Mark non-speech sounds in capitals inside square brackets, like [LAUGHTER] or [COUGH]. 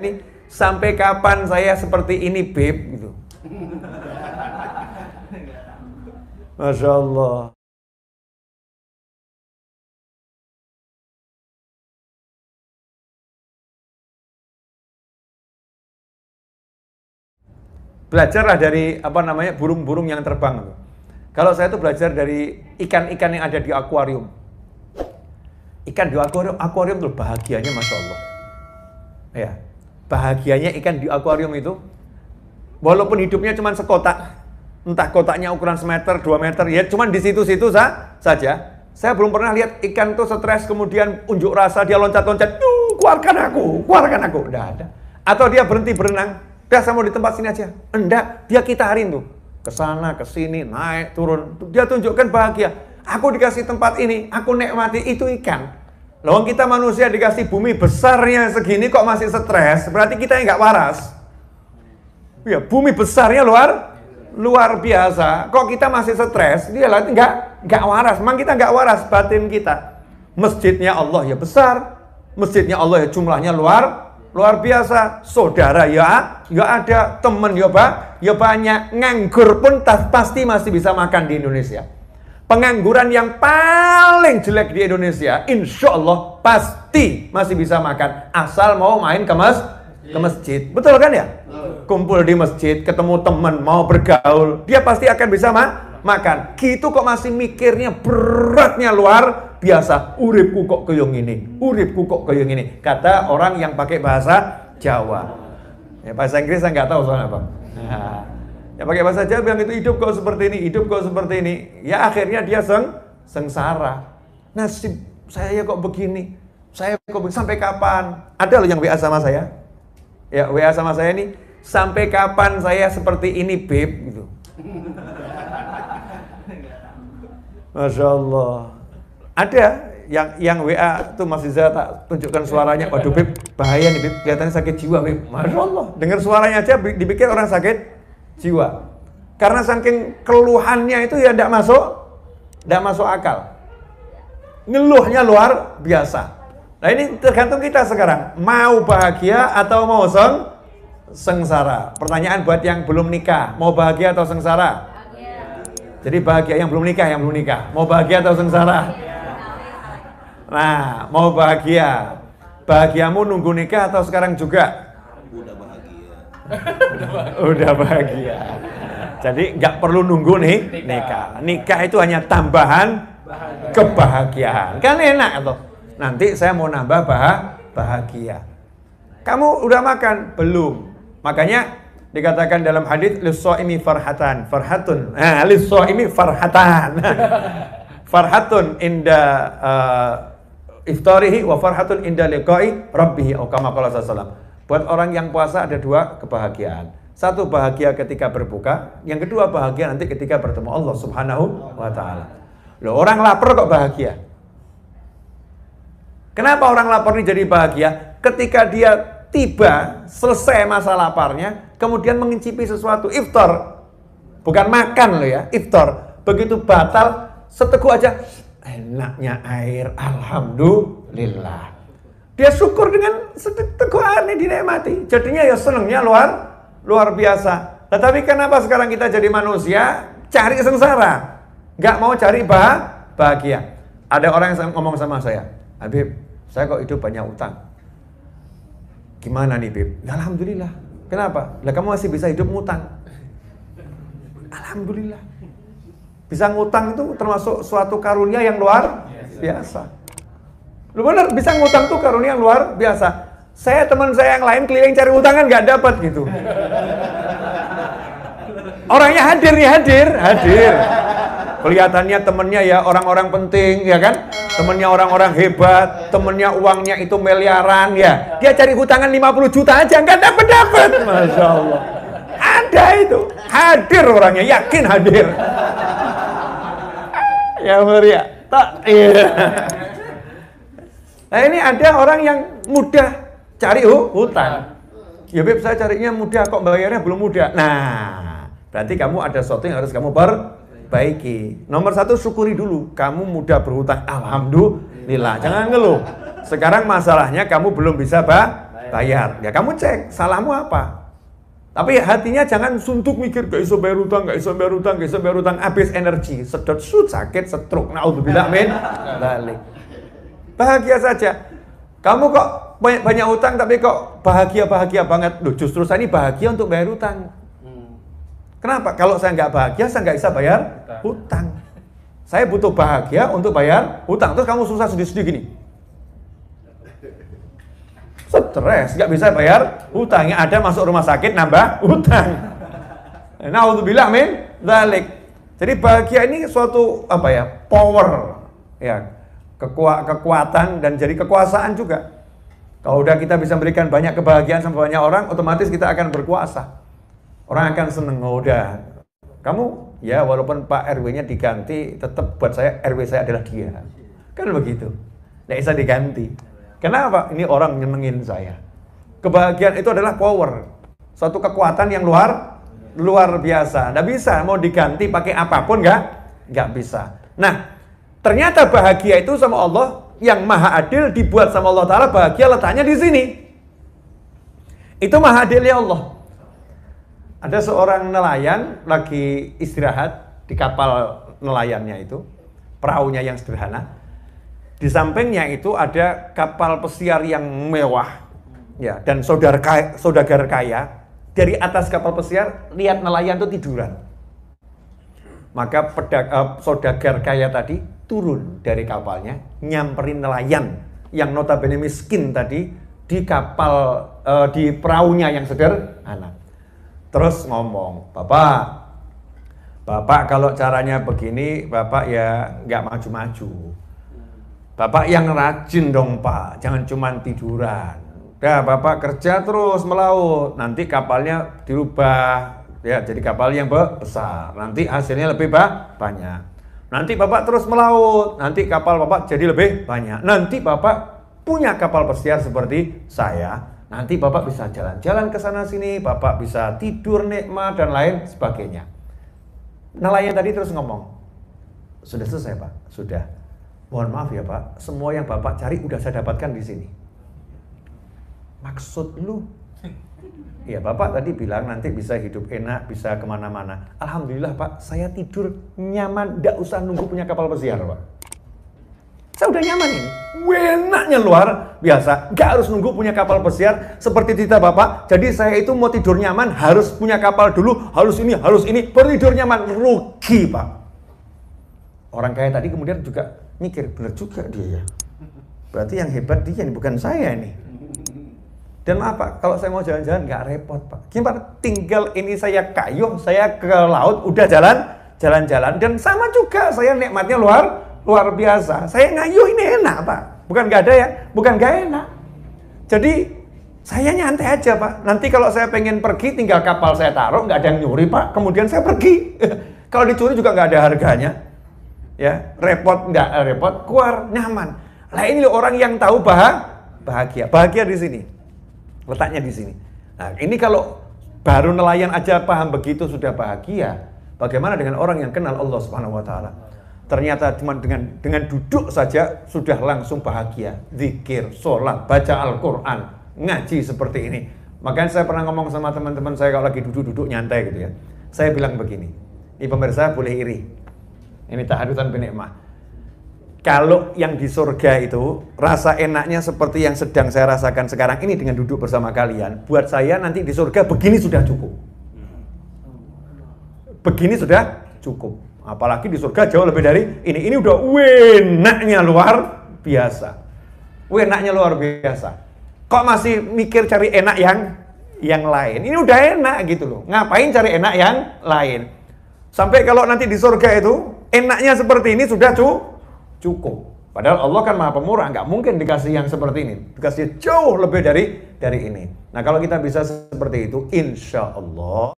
ini sampai kapan saya seperti ini beb gitu. Masya Allah. Belajarlah dari apa namanya burung-burung yang terbang. Kalau saya itu belajar dari ikan-ikan yang ada di akuarium. Ikan di akuarium, akuarium tuh bahagianya masya Allah. Ya, bahagianya ikan di akuarium itu walaupun hidupnya cuma sekotak entah kotaknya ukuran semeter, dua meter, ya cuma di situ-situ sa saja. Saya belum pernah lihat ikan tuh stres kemudian unjuk rasa dia loncat-loncat, keluarkan aku, keluarkan aku, udah ada. Atau dia berhenti berenang, udah saya mau di tempat sini aja. Enggak, dia kita hari itu kesana, kesini, naik, turun. Dia tunjukkan bahagia. Aku dikasih tempat ini, aku nikmati itu ikan. Lawang kita manusia dikasih bumi besarnya segini kok masih stres, berarti kita yang nggak waras. Ya, bumi besarnya luar luar biasa. Kok kita masih stres? Dia lagi nggak nggak waras. Memang kita nggak waras batin kita. Masjidnya Allah ya besar, masjidnya Allah ya jumlahnya luar luar biasa. Saudara ya ya ada, temen ya pak? ya banyak. Nganggur pun pasti masih bisa makan di Indonesia. Pengangguran yang paling jelek di Indonesia, insya Allah pasti masih bisa makan. Asal mau main ke, mas ke masjid. Betul kan ya? Kumpul di masjid, ketemu teman, mau bergaul. Dia pasti akan bisa ma makan. Gitu kok masih mikirnya beratnya luar biasa. Uripku kok keyong ini, uripku kok keyong ini. Kata orang yang pakai bahasa Jawa. Ya, bahasa Inggris saya nggak tahu soalnya apa. [LAUGHS] Nah. Ya pakai bahasa Jawa bilang itu hidup kok seperti ini, hidup kok seperti ini. Ya akhirnya dia seng sengsara. Nasib saya kok begini, saya kok begini. sampai kapan? Ada loh yang WA sama saya. Ya WA sama saya ini sampai kapan saya seperti ini, Beb? Gitu. [LAUGHS] Masya Allah. Ada yang yang WA itu Mas Iza tak tunjukkan suaranya. Waduh Beb, bahaya nih Beb, kelihatannya sakit jiwa Beb. Masya Allah. Dengar suaranya aja dipikir orang sakit jiwa. Karena saking keluhannya itu ya tidak masuk, tidak masuk akal. Ngeluhnya luar biasa. Nah ini tergantung kita sekarang. Mau bahagia atau mau seng, sengsara? Pertanyaan buat yang belum nikah. Mau bahagia atau sengsara? Bahagia. Jadi bahagia yang belum nikah, yang belum nikah. Mau bahagia atau sengsara? Nah, mau bahagia. Bahagiamu nunggu nikah atau sekarang juga? udah bahagia. Jadi nggak perlu nunggu nih nikah. Nikah itu hanya tambahan kebahagiaan. Kan enak atau Nanti saya mau nambah bah bahagia. Kamu udah makan? Belum. Makanya dikatakan dalam hadis ini farhatan farhatun. Nah, eh, ini farhatan. [LAUGHS] farhatun inda uh, iftarihi wa farhatun inda liqai rabbih Oh, kama qala sallallahu Buat orang yang puasa ada dua kebahagiaan. Satu bahagia ketika berbuka, yang kedua bahagia nanti ketika bertemu Allah Subhanahu wa taala. Loh, orang lapar kok bahagia? Kenapa orang lapar ini jadi bahagia? Ketika dia tiba, selesai masa laparnya, kemudian mengincipi sesuatu, iftar. Bukan makan loh ya, iftar. Begitu batal, seteguk aja, enaknya air, alhamdulillah. Dia syukur dengan teguhan ini dinikmati. Jadinya ya senangnya luar luar biasa. Tetapi kenapa sekarang kita jadi manusia cari sengsara? Gak mau cari bah bahagia. Ada orang yang ngomong sama saya, Habib, saya kok hidup banyak utang. Gimana nih, Bib? Alhamdulillah. Kenapa? Lah kamu masih bisa hidup ngutang. Alhamdulillah. Bisa ngutang itu termasuk suatu karunia yang luar biasa. biasa. Lu benar bisa ngutang tuh karunia luar biasa. Saya teman saya yang lain keliling cari utangan nggak dapat gitu. Orangnya hadir nih hadir, hadir. Kelihatannya temennya ya orang-orang penting ya kan? Temennya orang-orang hebat, temennya uangnya itu miliaran ya. Dia cari hutangan 50 juta aja nggak dapat dapat. Masya Allah. Ada itu, hadir orangnya, yakin hadir. Ah, ya Maria, tak iya. Nah ini ada orang yang mudah cari hutang. Ya Beb, saya carinya mudah kok bayarnya belum mudah. Nah, berarti kamu ada sesuatu yang harus kamu perbaiki. Nomor satu, syukuri dulu. Kamu mudah berhutang. Alhamdulillah. Jangan ngeluh. Sekarang masalahnya kamu belum bisa bah bayar. Ya kamu cek, salahmu apa? Tapi hatinya jangan suntuk mikir gak iso bayar hutang, gak iso bayar hutang, gak iso bayar hutang habis energi, sedot, sud, sakit, setruk, naudzubillah min nah. balik bahagia saja. Kamu kok banyak, banyak utang tapi kok bahagia-bahagia banget. Loh, justru saya ini bahagia untuk bayar utang. Hmm. Kenapa? Kalau saya nggak bahagia, saya nggak bisa bayar utang. Saya butuh bahagia untuk bayar utang. Terus kamu susah sedih-sedih gini. Stres, nggak bisa bayar utangnya. ada masuk rumah sakit nambah utang. [LAUGHS] Nah, untuk bilang, min, balik Jadi bahagia ini suatu apa ya? Power, ya kekuatan dan jadi kekuasaan juga. Kalau udah kita bisa memberikan banyak kebahagiaan sama banyak orang, otomatis kita akan berkuasa. Orang akan seneng, oh, udah. Kamu, ya walaupun Pak RW-nya diganti, tetap buat saya RW saya adalah dia. Kan begitu. Tidak bisa diganti. Kenapa? Ini orang nyenengin saya. Kebahagiaan itu adalah power. Suatu kekuatan yang luar luar biasa. Tidak bisa, mau diganti pakai apapun nggak? Nggak bisa. Nah, Ternyata bahagia itu sama Allah yang maha adil dibuat sama Allah Ta'ala bahagia letaknya di sini. Itu maha adilnya Allah. Ada seorang nelayan lagi istirahat di kapal nelayannya itu, perahunya yang sederhana. Di sampingnya itu ada kapal pesiar yang mewah, ya. Dan saudara kaya, saudagar kaya dari atas kapal pesiar lihat nelayan itu tiduran. Maka pedag, eh, saudagar kaya tadi turun dari kapalnya, nyamperin nelayan yang notabene miskin tadi di kapal uh, di perahunya yang sederhana. Terus ngomong, "Bapak, Bapak kalau caranya begini, Bapak ya nggak maju-maju. Bapak yang rajin dong Pak, jangan cuma tiduran. ya Bapak kerja terus melaut, nanti kapalnya dirubah, ya jadi kapal yang besar, nanti hasilnya lebih banyak. Nanti Bapak terus melaut, nanti kapal Bapak jadi lebih banyak. Nanti Bapak punya kapal pesiar seperti saya. Nanti Bapak bisa jalan-jalan ke sana sini, Bapak bisa tidur nikmat dan lain sebagainya. Nelayan tadi terus ngomong, sudah selesai Pak, sudah. Mohon maaf ya Pak, semua yang Bapak cari udah saya dapatkan di sini. Maksud lu Ya Bapak tadi bilang nanti bisa hidup enak, bisa kemana-mana. Alhamdulillah Pak, saya tidur nyaman, tidak usah nunggu punya kapal pesiar Pak. Saya udah nyaman ini. Enaknya luar biasa. Gak harus nunggu punya kapal pesiar seperti cita Bapak. Jadi saya itu mau tidur nyaman harus punya kapal dulu, harus ini, harus ini, baru tidur nyaman. Rugi Pak. Orang kaya tadi kemudian juga mikir, bener juga dia ya. Berarti yang hebat dia, bukan saya ini. Dan apa? Kalau saya mau jalan-jalan nggak repot, Pak. Gimana? Tinggal ini saya kayuh, saya ke laut, udah jalan, jalan-jalan. Dan sama juga saya nikmatnya luar luar biasa. Saya ngayuh ini enak, Pak. Bukan nggak ada ya, bukan nggak enak. Jadi saya nyantai aja pak. Nanti kalau saya pengen pergi, tinggal kapal saya taruh, nggak ada yang nyuri pak. Kemudian saya pergi. [LAUGHS] kalau dicuri juga nggak ada harganya, ya repot nggak eh, repot, keluar nyaman. Lah ini orang yang tahu bahagia, bahagia di sini. Letaknya di sini. Nah, ini kalau baru nelayan aja paham begitu sudah bahagia. Bagaimana dengan orang yang kenal Allah Subhanahu wa taala? Ternyata cuma dengan dengan duduk saja sudah langsung bahagia. Zikir, sholat, baca Al-Qur'an, ngaji seperti ini. Makanya saya pernah ngomong sama teman-teman saya kalau lagi duduk-duduk nyantai gitu ya. Saya bilang begini, ini pemirsa boleh iri. Ini tahadutan binikmah kalau yang di surga itu rasa enaknya seperti yang sedang saya rasakan sekarang ini dengan duduk bersama kalian. Buat saya nanti di surga begini sudah cukup. Begini sudah cukup. Apalagi di surga jauh lebih dari ini. Ini udah enaknya luar biasa. Enaknya luar biasa. Kok masih mikir cari enak yang yang lain? Ini udah enak gitu loh. Ngapain cari enak yang lain? Sampai kalau nanti di surga itu enaknya seperti ini sudah cukup cukup. Padahal Allah kan maha pemurah, nggak mungkin dikasih yang seperti ini. Dikasih jauh lebih dari dari ini. Nah kalau kita bisa seperti itu, insya Allah